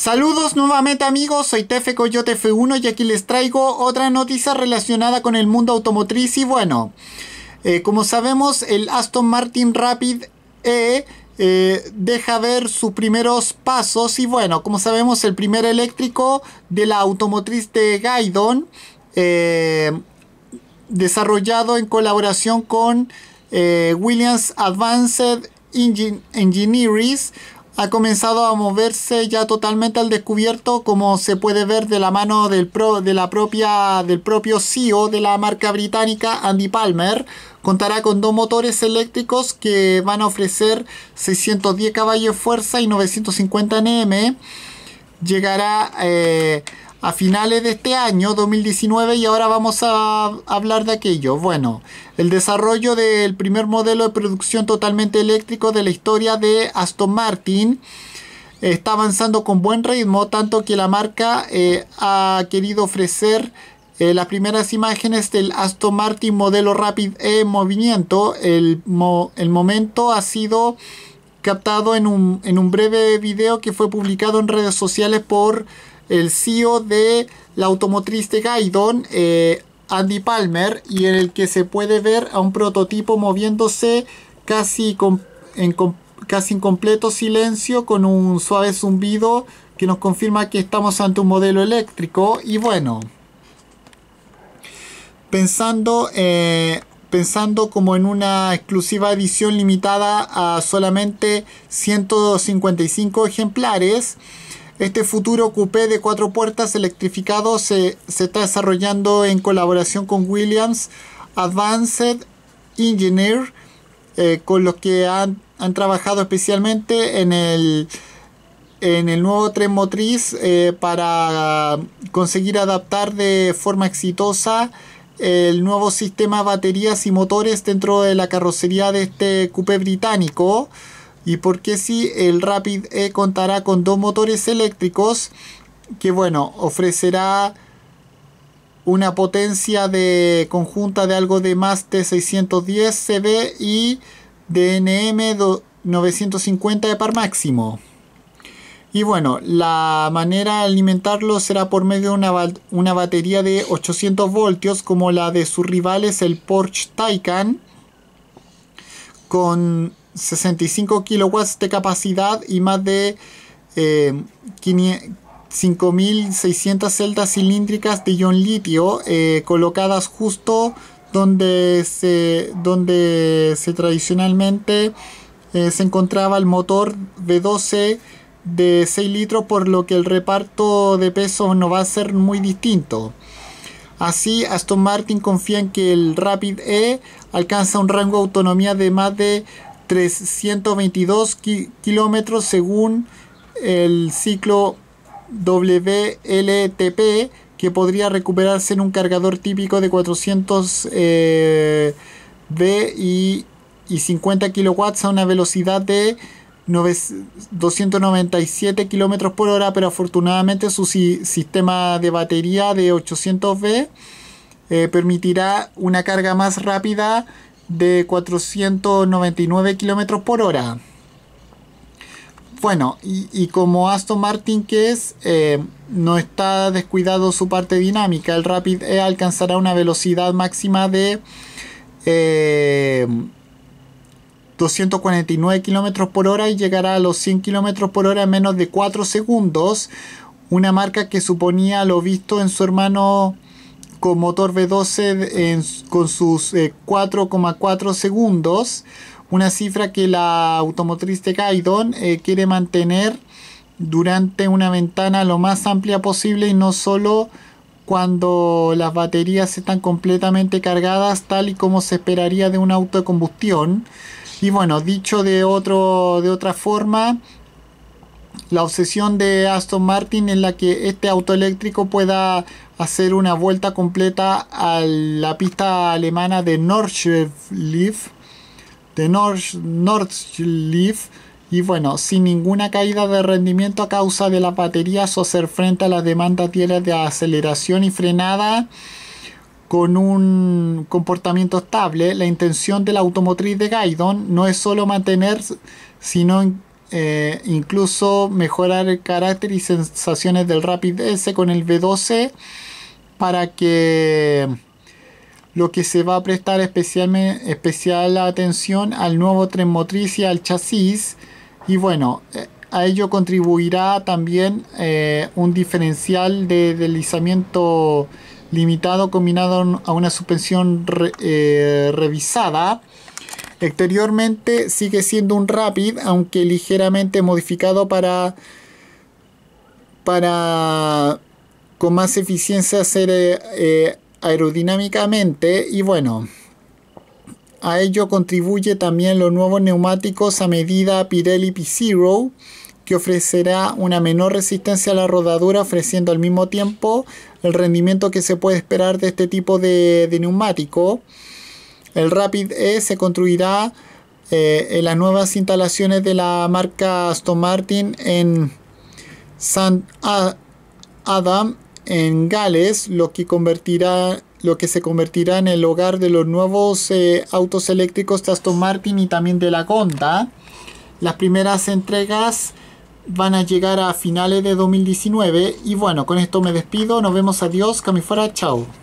Saludos nuevamente amigos, soy Tefe Coyote F1 y aquí les traigo otra noticia relacionada con el mundo automotriz y bueno, eh, como sabemos el Aston Martin Rapid E eh, deja ver sus primeros pasos y bueno, como sabemos el primer eléctrico de la automotriz de Gaidon, eh, desarrollado en colaboración con Williams Advanced Engine ha comenzado a moverse ya totalmente al descubierto, como se puede ver de la mano del, pro, de la propia, del propio CEO de la marca británica, Andy Palmer. Contará con dos motores eléctricos que van a ofrecer 610 caballos de fuerza y 950 Nm. Llegará... Eh, a finales de este año 2019 y ahora vamos a hablar de aquello. Bueno, el desarrollo del primer modelo de producción totalmente eléctrico de la historia de Aston Martin eh, está avanzando con buen ritmo, tanto que la marca eh, ha querido ofrecer eh, las primeras imágenes del Aston Martin modelo Rapid E en movimiento. El, momento ha sido captado en un breve video que fue publicado en redes sociales por el CEO de la automotriz de Gaidon, eh, Andy Palmer, y en el que se puede ver a un prototipo moviéndose casi, en casi completo silencio con un suave zumbido que nos confirma que estamos ante un modelo eléctrico y bueno pensando eh, pensando como en una exclusiva edición limitada a solamente 155 ejemplares este futuro coupé de cuatro puertas electrificado se, está desarrollando en colaboración con Williams Advanced Engineer, eh, con los que han, trabajado especialmente en el, en el nuevo tren motriz eh, para conseguir adaptar de forma exitosa el nuevo sistema de baterías y motores dentro de la carrocería de este coupé británico y porque sí el Rapid E contará con dos motores eléctricos que bueno, ofrecerá una potencia de conjunta de algo de más de 610 CV y nm 950 de par máximo. Y bueno, la manera de alimentarlo será por medio de una, una batería de 800 voltios como la de sus rivales el Porsche Taycan con 65 kilowatts de capacidad y más de 5.600 eh, celdas cilíndricas de ion litio eh, colocadas justo donde se, donde se tradicionalmente eh, se encontraba el motor V12 de 6 litros por lo que el reparto de peso no va a ser muy distinto. Así, Aston Martin confía en que el Rapid E alcanza un rango de autonomía de más de 322 kilómetros según el ciclo WLTP que podría recuperarse en un cargador típico de 400 B eh, y, 50 kilowatts a una velocidad de 297 kilómetros por hora pero afortunadamente su sistema de batería de 800 B eh, permitirá una carga más rápida de 499 kilómetros por hora. Bueno, y, como Aston Martin que es, eh, no está descuidado su parte dinámica. El Rapid E alcanzará una velocidad máxima de 249 eh, kilómetros por hora y llegará a los 100 kilómetros por hora en menos de 4 segundos. Una marca que suponía lo visto en su hermano con motor V12 con sus 4,4 eh, segundos, una cifra que la automotriz de Gaidon eh, quiere mantener durante una ventana lo más amplia posible y no solo cuando las baterías están completamente cargadas tal y como se esperaría de un auto de combustión. Y bueno, dicho de, otro, de otra forma, la obsesión de Aston Martin en la que este auto eléctrico pueda hacer una vuelta completa a la pista alemana de Nordschleif de Nordschleif y bueno, sin ninguna caída de rendimiento a causa de la baterías o hacer frente a las demandas diarias de aceleración y frenada con un comportamiento estable, la intención de la automotriz de Gaidon no es solo mantener, sino eh, incluso mejorar el carácter y sensaciones del Rapid S con el V12 para que lo que se va a prestar especial atención al nuevo tren motriz y al chasis y bueno eh, a ello contribuirá también eh, un diferencial de deslizamiento limitado combinado a una suspensión revisada Exteriormente sigue siendo un Rapid, aunque ligeramente modificado para, para con más eficiencia hacer eh, eh, aerodinámicamente y bueno. A ello contribuye también los nuevos neumáticos a medida Pirelli P-Zero, que ofrecerá una menor resistencia a la rodadura, ofreciendo al mismo tiempo el rendimiento que se puede esperar de este tipo de neumático. El Rapid E se construirá eh, en las nuevas instalaciones de la marca Aston Martin en St. Adam, en Gales, lo que, convertirá, lo que se convertirá en el hogar de los nuevos eh, autos eléctricos de Aston Martin y también de la Honda. Las primeras entregas van a llegar a finales de 2019. Y bueno, con esto me despido. Nos vemos. Adiós. Camifora. Chao.